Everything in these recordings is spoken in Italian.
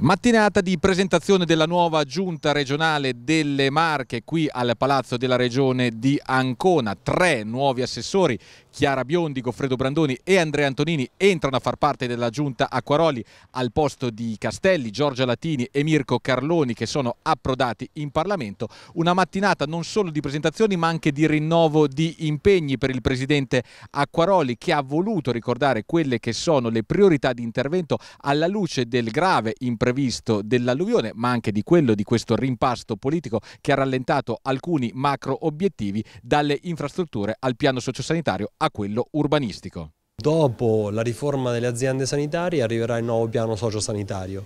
Mattinata di presentazione della nuova giunta regionale delle Marche qui al Palazzo della Regione di Ancona. Tre nuovi assessori, Chiara Biondi, Goffredo Brandoni e Andrea Antonini, entrano a far parte della giunta Acquaroli al posto di Castelli, Giorgia Latini e Mirko Carloni che sono approdati in Parlamento. Una mattinata non solo di presentazioni ma anche di rinnovo di impegni per il presidente Acquaroli che ha voluto ricordare quelle che sono le priorità di intervento alla luce del grave imprevisto imprevisto dell'alluvione, ma anche di quello di questo rimpasto politico che ha rallentato alcuni macro obiettivi dalle infrastrutture al piano sociosanitario a quello urbanistico. Dopo la riforma delle aziende sanitarie arriverà il nuovo piano sociosanitario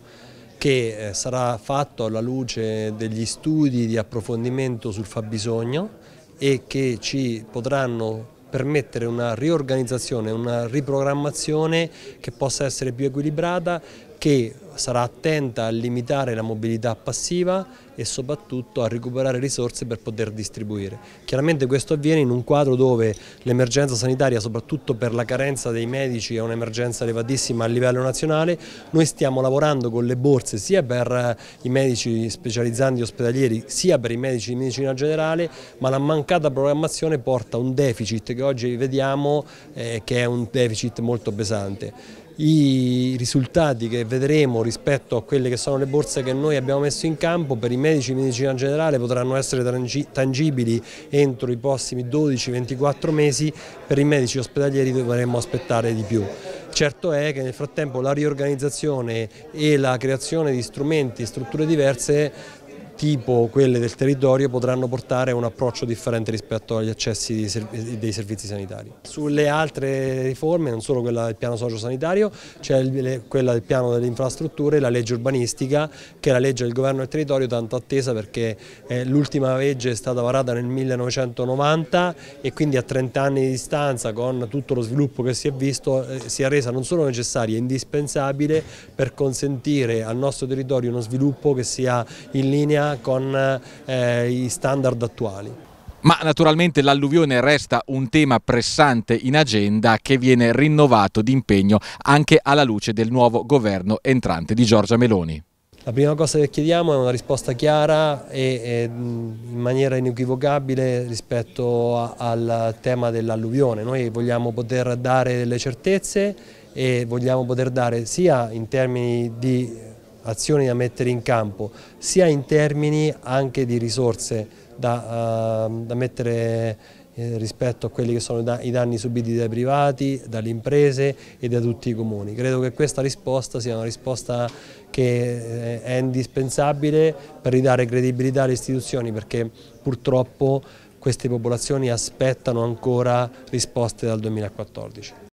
che eh, sarà fatto alla luce degli studi di approfondimento sul fabbisogno e che ci potranno permettere una riorganizzazione, una riprogrammazione che possa essere più equilibrata, che sarà attenta a limitare la mobilità passiva e soprattutto a recuperare risorse per poter distribuire. Chiaramente questo avviene in un quadro dove l'emergenza sanitaria, soprattutto per la carenza dei medici, è un'emergenza elevatissima a livello nazionale. Noi stiamo lavorando con le borse sia per eh, i medici specializzanti ospedalieri sia per i medici di medicina generale, ma la mancata programmazione porta a un deficit che oggi vediamo eh, che è un deficit molto pesante i risultati che vedremo rispetto a quelle che sono le borse che noi abbiamo messo in campo per i medici di medicina generale potranno essere tangibili entro i prossimi 12-24 mesi, per i medici ospedalieri dovremmo aspettare di più. Certo è che nel frattempo la riorganizzazione e la creazione di strumenti e strutture diverse tipo quelle del territorio potranno portare un approccio differente rispetto agli accessi eh, dei servizi sanitari. Sulle altre riforme, non solo quella del piano sociosanitario, c'è quella del piano delle infrastrutture, la legge urbanistica, che è la legge del governo del territorio tanto attesa perché eh, l'ultima legge è stata varata nel 1990 e quindi a 30 anni di distanza con tutto lo sviluppo che si è visto eh, si è resa non solo necessaria, indispensabile per consentire al nostro territorio uno sviluppo che sia in linea con eh, i standard attuali. Ma naturalmente l'alluvione resta un tema pressante in agenda che viene rinnovato d'impegno anche alla luce del nuovo governo entrante di Giorgia Meloni. La prima cosa che chiediamo è una risposta chiara e, in maniera inequivocabile rispetto al tema dell'alluvione. Noi vogliamo poter dare delle certezze e vogliamo poter dare sia in termini di azioni da mettere in campo, sia in termini anche di risorse da, uh, da mettere eh, rispetto a quelli che sono i danni subiti dai privati, dalle imprese e da tutti i comuni. Credo che questa risposta sia una risposta che eh, è indispensabile per ridare credibilità alle istituzioni perché purtroppo queste popolazioni aspettano ancora risposte dal 2014.